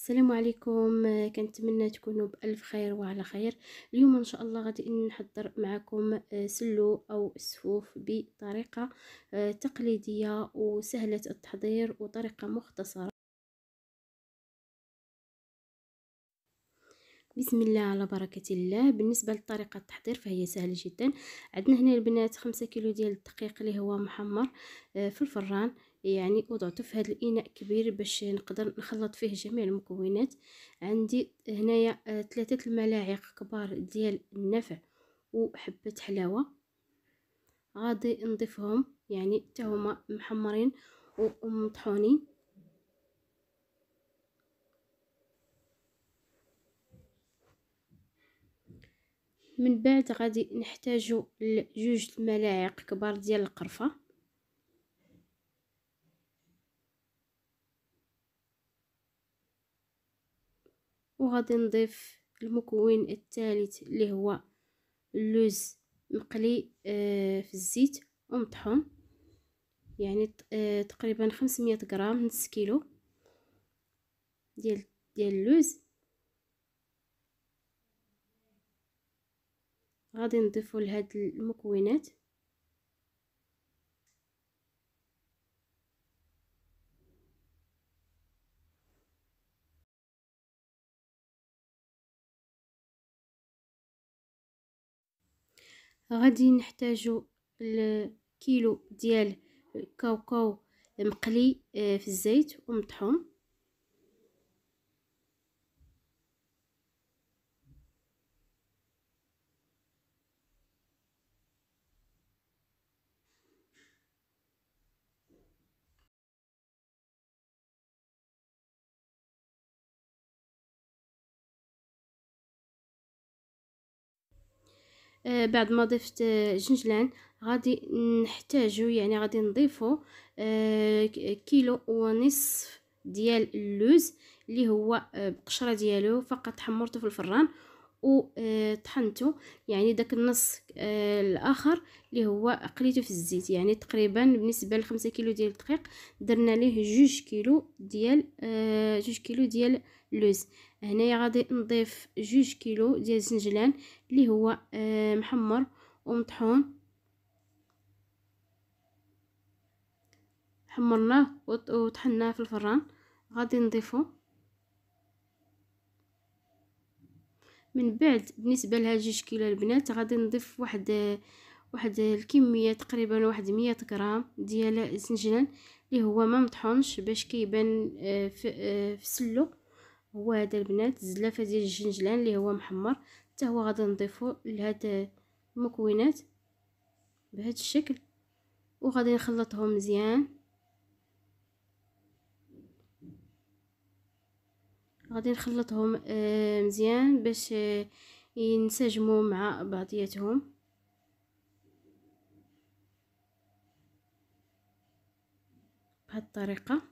السلام عليكم كنتمنى تكونوا بالف خير وعلى خير اليوم ان شاء الله غادي نحضر معكم آه، سلو او سفوف بطريقه آه، تقليديه وسهله التحضير وطريقه مختصره بسم الله على بركة الله بالنسبة لطريقة التحضير فهي سهلة جدا عندنا هنا البنات خمسة كيلو ديال الدقيق اللي هو محمر آه، في الفران يعني وضعته في هذا الاناء كبير باش نقدر نخلط فيه جميع المكونات عندي هنايا ثلاثه آه، الملاعق كبار ديال النفع وحبه حلاوه غادي نضيفهم يعني حتى هما محمرين ومطحونين من بعد غادي نحتاجو لجوج ملاعق كبار ديال القرفه وغادي نضيف المكون الثالث اللي هو اللوز مقلي آه، في الزيت ومطحون يعني آه، تقريبا 500 غرام نص كيلو ديال ديال اللوز غادي نضيفو لهاد المكونات غادي نحتاجو الكيلو ديال كاوكاو مقلي آه، في الزيت ومطحون آه، بعد ما ضفت آه، جنجلان غادي نحتاجو يعني غادي نضيفو آه، كيلو ونصف ديال اللوز اللي هو بقشره ديالو فقط حمرته في الفران وطحنته آه، يعني داك النص آه، الاخر اللي هو قليته في الزيت يعني تقريبا بالنسبه ل 5 كيلو ديال الدقيق درنا ليه جوج كيلو ديال آه، جوج كيلو ديال اللوز هنايا غادي نضيف جوج كيلو ديال الزنجلان اللي هو محمر ومطحون حمرناه وطحناه في الفران غادي نضيفه من بعد بالنسبه لهاد جوج كيلو البنات غادي نضيف واحد واحد الكميه تقريبا واحد مية غرام ديال الزنجلان اللي هو ما مطحونش باش كيبان آه، في السلو آه، هو هذا البنات الزلافه ديال الجنجلان اللي هو محمر حتى هو غادي نضيفو لهاد المكونات بهذا الشكل وغادي نخلطهم مزيان غادي نخلطهم آه، مزيان باش آه، ينسجموا مع بعضياتهم بهذه الطريقه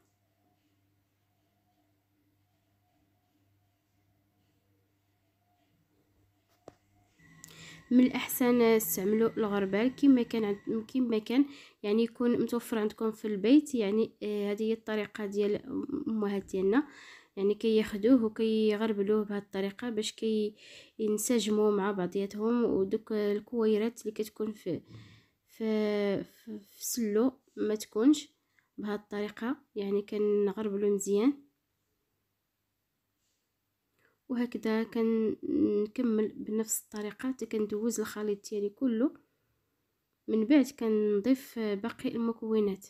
من الاحسن استعملوا الغربال كما كان ما كان يعني يكون متوفر عندكم في البيت يعني آه، هذه هي الطريقه ديال امهات ديالنا يعني كي ياخدوه وكي يغربلوه الطريقه باش كي ينسجموا مع بعضياتهم ودوك الكويرات اللي كتكون في في, في سلو ما تكونش بهاد الطريقه يعني كنغربلو مزيان وهكذا كنكمل بنفس الطريقه حتى كندوز الخليط ديالي يعني كله من بعد كنضيف باقي المكونات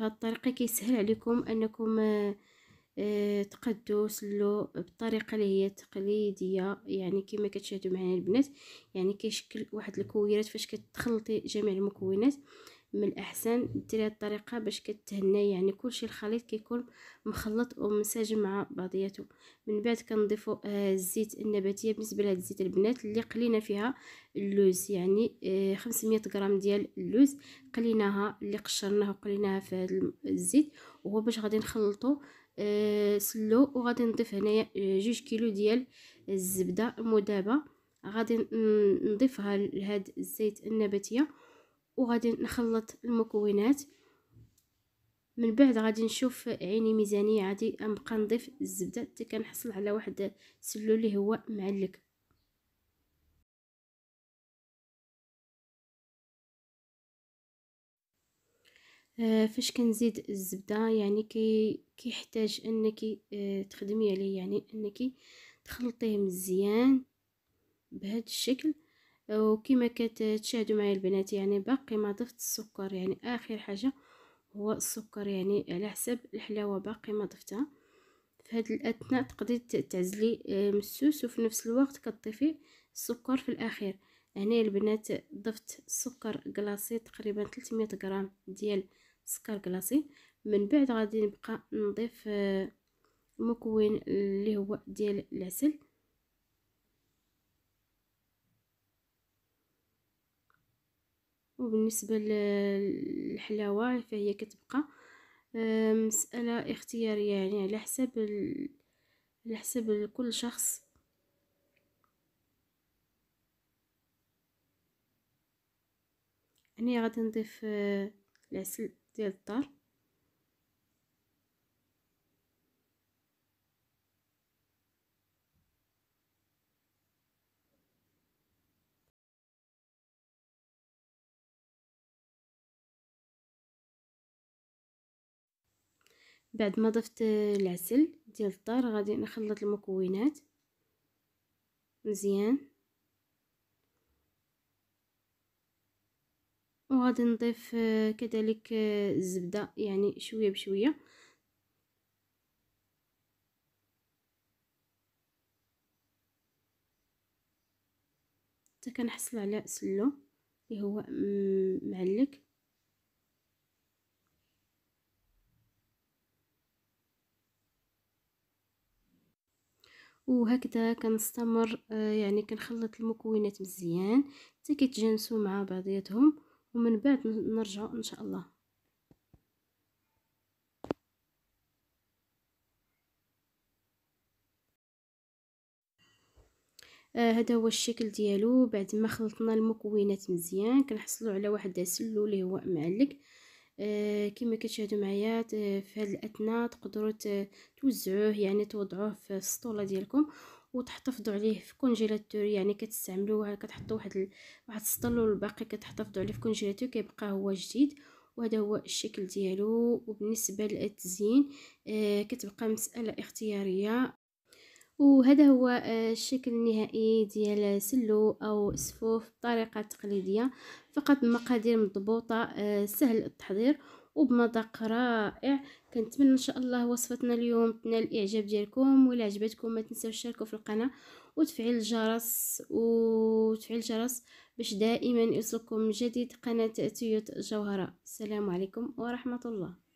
بهذه الطريقه كيسهل عليكم انكم آه، آه، تقدو سلو بطريقة اللي هي تقليدية يعني كما كتشاهدوا معنا البنات يعني كيشكل واحد الكويرات فاش كتخلطي جميع المكونات من الاحسن ديري هاد الطريقه باش كتهنى يعني كلشي الخليط كيكون مخلط ومنسجم مع بعضياته من بعد كنضيفوا آه الزيت النباتيه بالنسبه لهاد الزيت البنات اللي قلينا فيها اللوز يعني آه 500 غرام ديال اللوز قليناها اللي قشرناه وقليناها في هاد الزيت وهو باش غادي نخلطو آه سلو وغادي نضيف هنايا آه، جوج كيلو ديال الزبده مذابه غادي نضيفها لهاد الزيت النباتيه وغادي نخلط المكونات من بعد غادي نشوف عيني ميزانيه عادي نبقى نضيف الزبده حتى كنحصل على واحد السلو اللي هو معلق آه، فاش كنزيد الزبده يعني كي كيحتاج انك آه، تخدمي عليه يعني انك تخلطيه مزيان بهذا الشكل وكما كتشاهدوا معايا البنات يعني باقي ما ضفت السكر يعني اخر حاجه هو السكر يعني على حسب الحلاوه باقي ما ضفتها في هذه الاثناء تقدري تعزلي آه، مسوس وفي نفس الوقت كتضيفي السكر في الاخير هنا البنات ضفت سكر كلاصي تقريبا 300 غرام ديال سكر كلاصي من بعد غادي نبقى نضيف المكون آه، اللي هو ديال العسل وبالنسبه للحلاوه فهي كتبقى آه، مساله اختياريه يعني على حسب ال... على حسب كل شخص هنا غادي نضيف آه، العسل ديال الدار بعد ما ضفت العسل ديال الدار غادي نخلط المكونات مزيان وغادي نضيف آه، كذلك آه، الزبده يعني شويه بشويه حتى كنحصل على سلو اللي هو معلك وهكذا كنستمر آه، يعني كنخلط المكونات مزيان حتى كيتجانسوا مع بعضياتهم ومن بعد نرجع ان شاء الله آه هذا هو الشكل ديالو بعد ما خلطنا المكونات مزيان كنحصلوا على واحد العسل اللي هو معلك آه، كما كتشاهدوا معايا في هاد الاثناء تقدروا توزعوه يعني توضعوه في السطوله ديالكم وتحتفظوا عليه في كونجيلاتور يعني كتستعملوه كتحطوا واحد ال... واحد السطل والباقي كتحتفظوا عليه في كونجيلاتور كيبقى هو جديد وهذا هو الشكل ديالو وبالنسبه للتزيين آه، كتبقى مساله اختياريه وهذا هو آه، الشكل النهائي ديال سلو او سفوف بطريقه تقليديه فقط مقادير مضبوطه آه، سهل التحضير وبمذاق رائع كنتمنى ان شاء الله وصفتنا اليوم تنال الاعجاب ديالكم ولا عجبتكم ما تنساوش تشاركوا في القناه وتفعيل الجرس وتفعيل الجرس باش دائما يوصلكم جديد قناه تيوت جوهره السلام عليكم ورحمه الله